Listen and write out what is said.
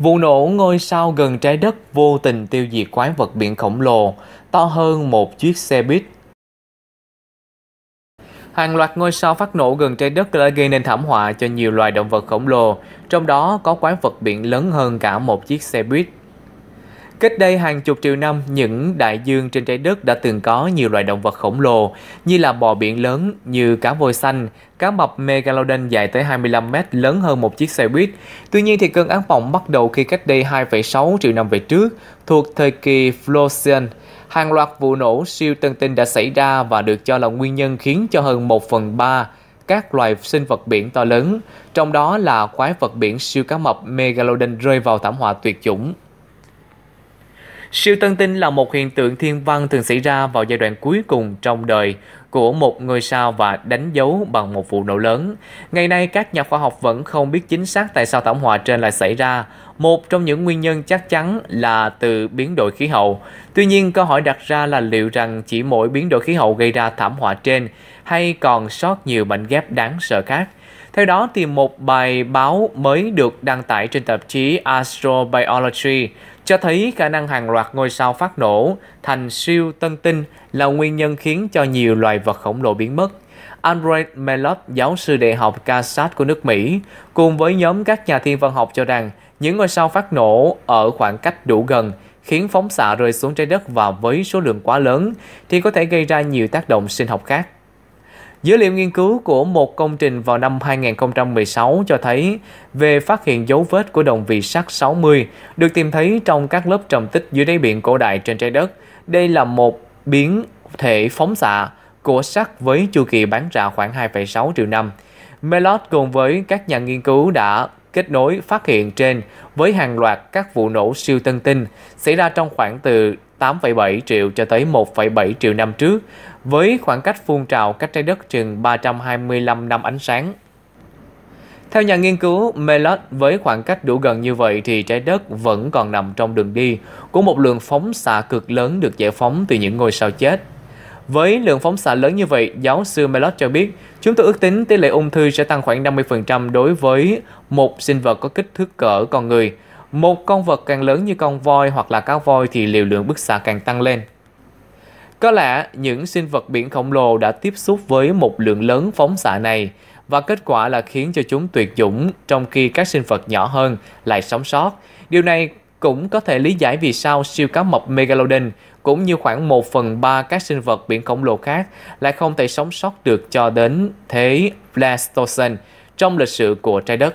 Vụ nổ ngôi sao gần trái đất vô tình tiêu diệt quái vật biển khổng lồ, to hơn một chiếc xe buýt. Hàng loạt ngôi sao phát nổ gần trái đất đã gây nên thảm họa cho nhiều loài động vật khổng lồ, trong đó có quái vật biển lớn hơn cả một chiếc xe buýt. Cách đây hàng chục triệu năm, những đại dương trên trái đất đã từng có nhiều loài động vật khổng lồ như là bò biển lớn như cá voi xanh, cá mập Megalodon dài tới 25 mét lớn hơn một chiếc xe buýt. Tuy nhiên thì cơn ác mộng bắt đầu khi cách đây 2,6 triệu năm về trước, thuộc thời kỳ Flossian. Hàng loạt vụ nổ siêu tân tinh đã xảy ra và được cho là nguyên nhân khiến cho hơn 1 phần 3 các loài sinh vật biển to lớn, trong đó là quái vật biển siêu cá mập Megalodon rơi vào thảm họa tuyệt chủng. Siêu tân tinh là một hiện tượng thiên văn thường xảy ra vào giai đoạn cuối cùng trong đời của một ngôi sao và đánh dấu bằng một vụ nổ lớn. Ngày nay các nhà khoa học vẫn không biết chính xác tại sao thảm họa trên lại xảy ra. Một trong những nguyên nhân chắc chắn là từ biến đổi khí hậu. Tuy nhiên câu hỏi đặt ra là liệu rằng chỉ mỗi biến đổi khí hậu gây ra thảm họa trên hay còn sót nhiều mảnh ghép đáng sợ khác. Theo đó, thì một bài báo mới được đăng tải trên tạp chí Astrobiology cho thấy khả năng hàng loạt ngôi sao phát nổ thành siêu tân tinh là nguyên nhân khiến cho nhiều loài vật khổng lồ biến mất. Android Mellop, giáo sư đại học Kansas của nước Mỹ, cùng với nhóm các nhà thiên văn học cho rằng những ngôi sao phát nổ ở khoảng cách đủ gần khiến phóng xạ rơi xuống trái đất và với số lượng quá lớn thì có thể gây ra nhiều tác động sinh học khác. Dữ liệu nghiên cứu của một công trình vào năm 2016 cho thấy về phát hiện dấu vết của đồng vị sắt 60 được tìm thấy trong các lớp trầm tích dưới đáy biển cổ đại trên trái đất. Đây là một biến thể phóng xạ của sắt với chu kỳ bán ra khoảng 2,6 triệu năm. Melot cùng với các nhà nghiên cứu đã kết nối phát hiện trên với hàng loạt các vụ nổ siêu tân tinh xảy ra trong khoảng từ 8,7 triệu cho tới 1,7 triệu năm trước, với khoảng cách phun trào cách trái đất chừng 325 năm ánh sáng. Theo nhà nghiên cứu Melot, với khoảng cách đủ gần như vậy thì trái đất vẫn còn nằm trong đường đi của một lượng phóng xạ cực lớn được giải phóng từ những ngôi sao chết. Với lượng phóng xạ lớn như vậy, giáo sư Melot cho biết, chúng tôi ước tính tỷ lệ ung thư sẽ tăng khoảng 50% đối với một sinh vật có kích thước cỡ con người – một con vật càng lớn như con voi hoặc là cá voi thì liều lượng bức xạ càng tăng lên. Có lẽ những sinh vật biển khổng lồ đã tiếp xúc với một lượng lớn phóng xạ này và kết quả là khiến cho chúng tuyệt chủng trong khi các sinh vật nhỏ hơn lại sống sót. Điều này cũng có thể lý giải vì sao siêu cá mập Megalodon cũng như khoảng 1 phần 3 các sinh vật biển khổng lồ khác lại không thể sống sót được cho đến thế Pleistocene trong lịch sử của trái đất.